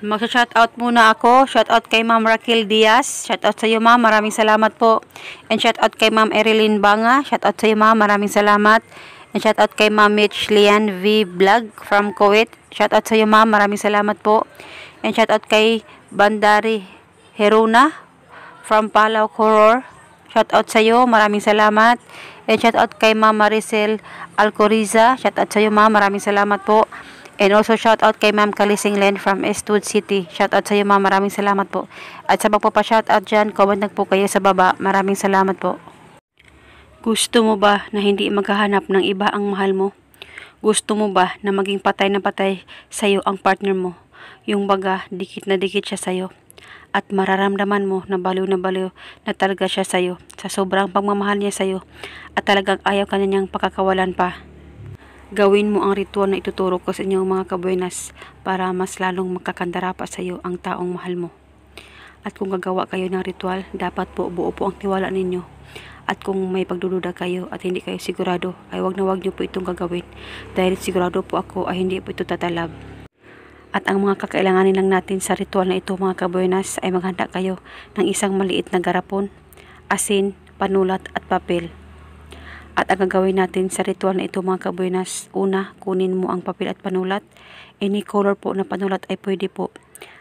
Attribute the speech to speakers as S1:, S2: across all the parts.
S1: Magsha-shoutout muna ako. Shoutout kay Ma'am Raquel Diaz. Shoutout sa iyo, Ma'am. Maraming salamat po. And shoutout kay Ma'am Erilyn Banga. Shoutout sa iyo, Ma'am. Maraming salamat. And shoutout kay Ma'am Mitch Lian V. Vlog from Kuwait. Shoutout sa iyo, Ma'am. Maraming salamat po. And shoutout kay Bandari Heruna from Palau, Koror. Shoutout sa iyo. Maraming salamat. And shoutout kay Ma'am Maricel Alcoriza. Shoutout sa iyo, Ma'am. Maraming salamat po. And also shout out kay Ma'am Kalising Len from Estude City. Shout out sa iyo ma'am. Maraming salamat po. At sa magpapa-shout out diyan, comment na po kayo sa baba. Maraming salamat po. Gusto mo ba na hindi maghahanap ng iba ang mahal mo? Gusto mo ba na maging patay na patay sa iyo ang partner mo? Yung baga, dikit na dikit siya sa iyo at mararamdaman mo na baliw na baliw na talaga siya sa iyo sa sobrang pagmamahal niya sa iyo at talagang ayaw ka niyang pakakawalan pa. Gawin mo ang ritual na ituturo ko sa inyong mga kabuenas para mas lalong magkakandara pa sa iyo ang taong mahal mo. At kung gagawa kayo ng ritual, dapat po buo po ang tiwala ninyo. At kung may pagdududa kayo at hindi kayo sigurado, ay wag na wag niyo po itong gagawin dahil sigurado po ako ay hindi po ito tatalab. At ang mga kakailanganin lang natin sa ritual na ito mga kabuenas ay maghanda kayo ng isang maliit na garapon, asin, panulat at papel. At ang gagawin natin sa ritual na ito mga kabuinas, una, kunin mo ang papel at panulat. Any color po na panulat ay pwede po.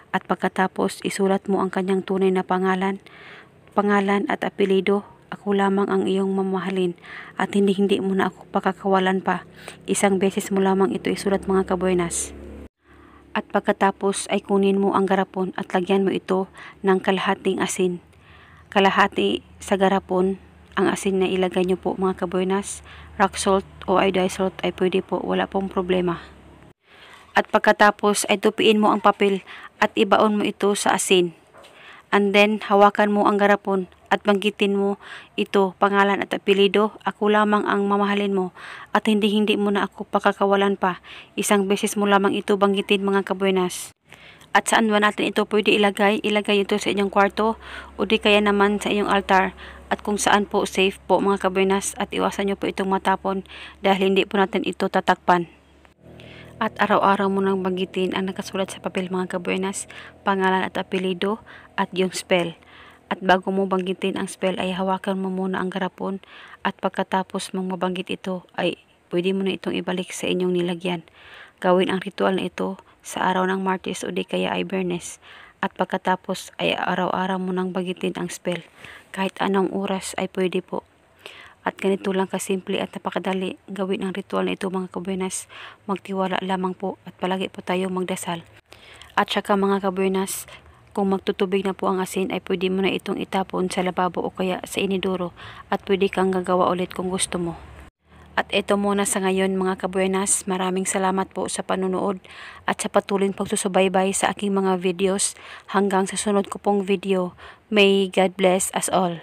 S1: At pagkatapos, isulat mo ang kanyang tunay na pangalan, pangalan at apelido. Ako lamang ang iyong mamahalin at hindi-hindi mo na ako pakakawalan pa. Isang beses mo lamang ito isulat mga kabuinas. At pagkatapos ay kunin mo ang garapon at lagyan mo ito ng kalahating asin. Kalahati sa garapon ang asin na ilagay nyo po mga kabuenas, rock salt o iodized salt ay pwede po, wala pong problema. At pagkatapos ay tupiin mo ang papel at ibaon mo ito sa asin. And then hawakan mo ang garapon at banggitin mo ito pangalan at apelido. Ako lamang ang mamahalin mo at hindi hindi mo na ako pakakawalan pa. Isang beses mo lamang ito banggitin mga kabuenas at saan ba natin ito pwede ilagay ilagay ito sa inyong kwarto o di kaya naman sa inyong altar at kung saan po safe po mga kabernas at iwasan nyo po itong matapon dahil hindi po natin ito tatakpan at araw-araw mo nang banggitin ang nakasulat sa papel mga kabernas pangalan at apelido at yung spell at bago mo banggitin ang spell ay hawakan mo muna ang garapon at pagkatapos mong mabanggit ito ay pwede mo na itong ibalik sa inyong nilagyan gawin ang ritual na ito sa araw ng Martes o di kaya ay Bernes at pagkatapos ay araw-araw mo nang bagitin ang spell. Kahit anong oras ay pwede po. At ganito lang kasimple at napakadali gawin ang ritual na ito mga kabuenas. Magtiwala lamang po at palagi po tayo magdasal. At saka mga kabuenas, kung magtutubig na po ang asin ay pwede mo na itong itapon sa lababo o kaya sa inidoro at pwede kang gagawa ulit kung gusto mo. At ito muna sa ngayon mga kabuenas, maraming salamat po sa panunood at sa patuloy pagsusubaybay sa aking mga videos hanggang sa sunod ko pong video. May God bless us all.